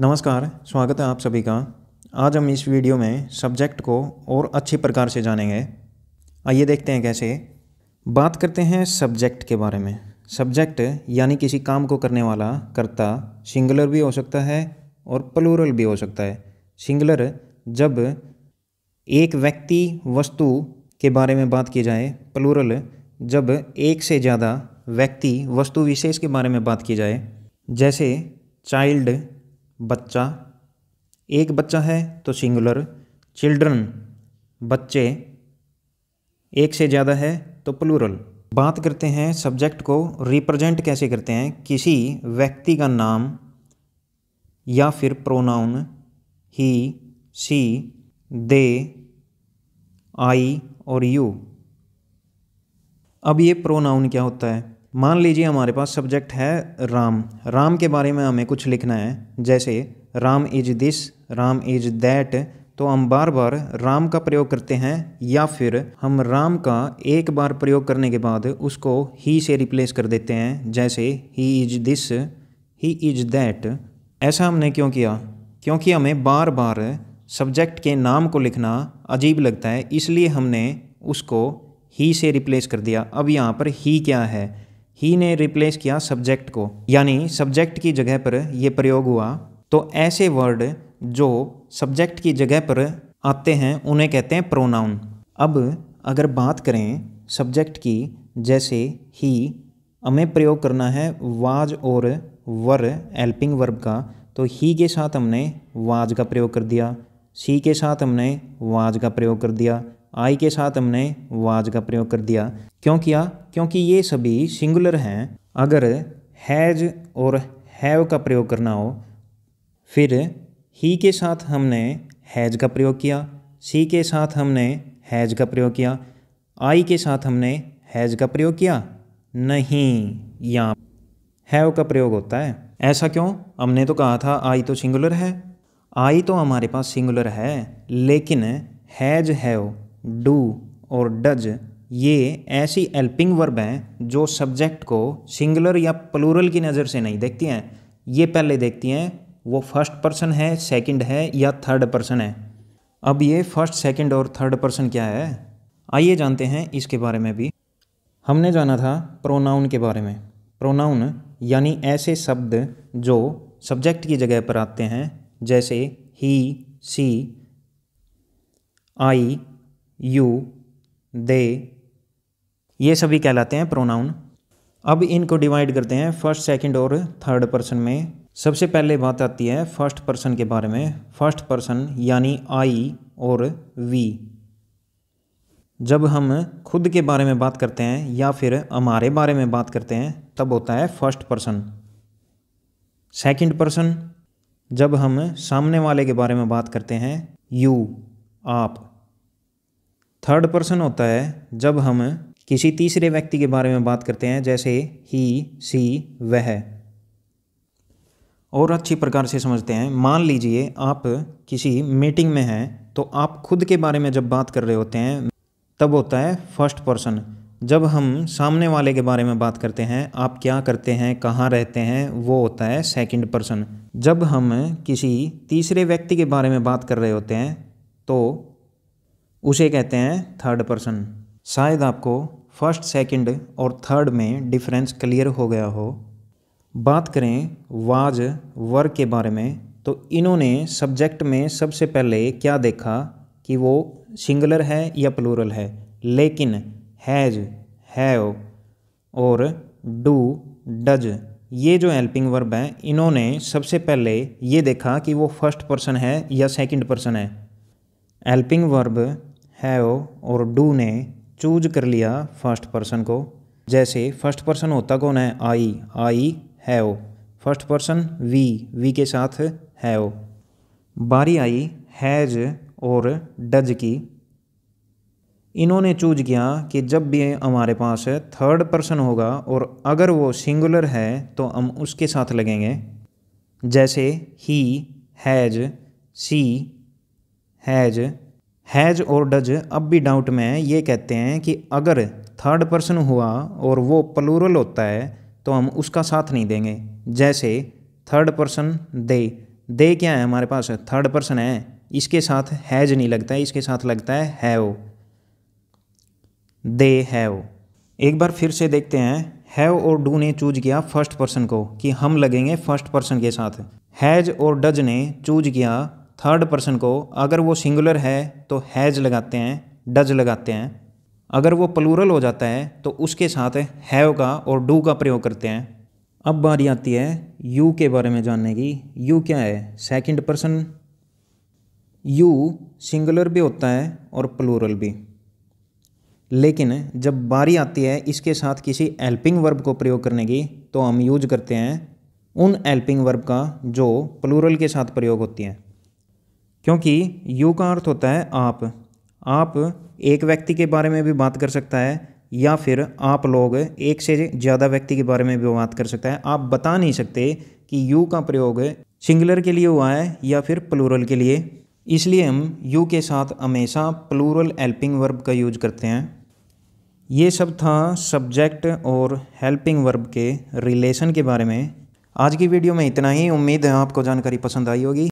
नमस्कार स्वागत है आप सभी का आज हम इस वीडियो में सब्जेक्ट को और अच्छी प्रकार से जानेंगे आइए देखते हैं कैसे बात करते हैं सब्जेक्ट के बारे में सब्जेक्ट यानी किसी काम को करने वाला कर्ता सिंगुलर भी हो सकता है और प्लूरल भी हो सकता है सिंगुलर जब एक व्यक्ति वस्तु के बारे में बात की जाए प्लूरल जब एक से ज़्यादा व्यक्ति वस्तु विशेष के बारे में बात की जाए जैसे चाइल्ड बच्चा एक बच्चा है तो सिंगुलर चिल्ड्रन बच्चे एक से ज़्यादा है तो प्लूरल बात करते हैं सब्जेक्ट को रिप्रेजेंट कैसे करते हैं किसी व्यक्ति का नाम या फिर प्रोनाउन ही सी दे आई और यू अब ये प्रोनाउन क्या होता है मान लीजिए हमारे पास सब्जेक्ट है राम राम के बारे में हमें कुछ लिखना है जैसे Ram is this Ram is that तो हम बार बार राम का प्रयोग करते हैं या फिर हम राम का एक बार प्रयोग करने के बाद उसको ही से रिप्लेस कर देते हैं जैसे he is this he is that ऐसा हमने क्यों किया क्योंकि हमें बार बार सब्जेक्ट के नाम को लिखना अजीब लगता है इसलिए हमने उसको ही से रिप्लेस कर दिया अब यहाँ पर ही क्या है ही ने रिप्लेस किया सब्जेक्ट को यानी सब्जेक्ट की जगह पर यह प्रयोग हुआ तो ऐसे वर्ड जो सब्जेक्ट की जगह पर आते हैं उन्हें कहते हैं प्रोनाउन अब अगर बात करें सब्जेक्ट की जैसे ही हमें प्रयोग करना है वाज और वर एल्पिंग वर्ब का तो ही के साथ हमने वाज का प्रयोग कर दिया सी के साथ हमने वाज का प्रयोग कर दिया आई के साथ हमने वाज का प्रयोग कर दिया क्यों किया क्योंकि ये सभी सिंगुलर हैं अगर हैज और हैव का प्रयोग करना हो फिर ही के साथ हमने हैज का प्रयोग किया सी के साथ हमने हैज का प्रयोग किया आई के साथ हमने हैज का प्रयोग किया नहीं या हैव का प्रयोग होता है ऐसा क्यों हमने तो कहा था आई तो सिंगुलर है आई तो हमारे पास सिंगुलर है लेकिन हैज हैव डू और डज ये ऐसी हेल्पिंग वर्ब हैं जो सब्जेक्ट को सिंगुलर या प्लूरल की नज़र से नहीं देखती हैं ये पहले देखती हैं वो फर्स्ट पर्सन है सेकंड है या थर्ड पर्सन है अब ये फर्स्ट सेकंड और थर्ड पर्सन क्या है आइए जानते हैं इसके बारे में भी हमने जाना था प्रोनाउन के बारे में प्रोनाउन यानी ऐसे शब्द जो सब्जेक्ट की जगह पर आते हैं जैसे ही सी आई यू दे ये सभी कहलाते हैं प्रोनाउन अब इनको डिवाइड करते हैं फर्स्ट सेकंड और थर्ड पर्सन में सबसे पहले बात आती है फर्स्ट पर्सन के बारे में फर्स्ट पर्सन यानी आई और वी जब हम खुद के बारे में बात करते हैं या फिर हमारे बारे में बात करते हैं तब होता है फर्स्ट पर्सन सेकंड पर्सन जब हम सामने वाले के बारे में बात करते हैं यू आप थर्ड पर्सन होता है जब हम किसी तीसरे व्यक्ति के बारे में बात करते हैं जैसे ही सी वह और अच्छी प्रकार से समझते हैं मान लीजिए आप किसी मीटिंग में हैं तो आप खुद के बारे में जब बात कर रहे होते हैं तब होता है फर्स्ट पर्सन जब हम सामने वाले के बारे में बात करते हैं आप क्या करते हैं कहाँ रहते हैं वो होता है सेकंड पर्सन जब हम किसी तीसरे व्यक्ति के बारे में बात कर रहे होते हैं तो उसे कहते हैं थर्ड पर्सन शायद आपको फर्स्ट सेकंड और थर्ड में डिफरेंस क्लियर हो गया हो बात करें वाज वर्ग के बारे में तो इन्होंने सब्जेक्ट में सबसे पहले क्या देखा कि वो सिंगुलर है या प्लूरल है लेकिन हैज हैव और डू डज ये जो हेल्पिंग वर्ब हैं इन्होंने सबसे पहले ये देखा कि वो फर्स्ट पर्सन है या सेकंड पर्सन है हेल्पिंग वर्ब हैव और डू ने चूज कर लिया फर्स्ट पर्सन को जैसे फर्स्ट पर्सन होता कौन है I I have first person we we के साथ हैव बारी आई हैज़ और डज की इन्होंने चूज किया कि जब भी हमारे पास थर्ड पर्सन होगा और अगर वो सिंगुलर है तो हम उसके साथ लगेंगे जैसे he has she has has और डज अब भी डाउट में है ये कहते हैं कि अगर थर्ड पर्सन हुआ और वो प्लूरल होता है तो हम उसका साथ नहीं देंगे जैसे थर्ड पर्सन दे दे क्या है हमारे पास थर्ड पर्सन है इसके साथ हैज नहीं लगता है इसके साथ लगता है हैव दे हैव एक बार फिर से देखते हैं हैव और डू ने चूज किया फर्स्ट पर्सन को कि हम लगेंगे फर्स्ट पर्सन के साथ हैज और डज ने चूज किया थर्ड पर्सन को अगर वो सिंगुलर है तो हैज़ लगाते हैं डज लगाते हैं अगर वो प्लूरल हो जाता है तो उसके साथ हैव का और डू का प्रयोग करते हैं अब बारी आती है यू के बारे में जानने की यू क्या है सेकंड पर्सन यू सिंगुलर भी होता है और प्लूरल भी लेकिन जब बारी आती है इसके साथ किसी एल्पिंग वर्ब को प्रयोग करने की तो हम यूज करते हैं उन एल्पिंग वर्ब का जो प्लूरल के साथ प्रयोग होती हैं क्योंकि यू का अर्थ होता है आप आप एक व्यक्ति के बारे में भी बात कर सकता है या फिर आप लोग एक से ज़्यादा व्यक्ति के बारे में भी बात कर सकता है आप बता नहीं सकते कि यू का प्रयोग सिंगुलर के लिए हुआ है या फिर प्लूरल के लिए इसलिए हम यू के साथ हमेशा प्लूरल हेल्पिंग वर्ब का यूज करते हैं ये सब था सब्जेक्ट और हेल्पिंग वर्ब के रिलेशन के बारे में आज की वीडियो में इतना ही उम्मीद है आपको जानकारी पसंद आई होगी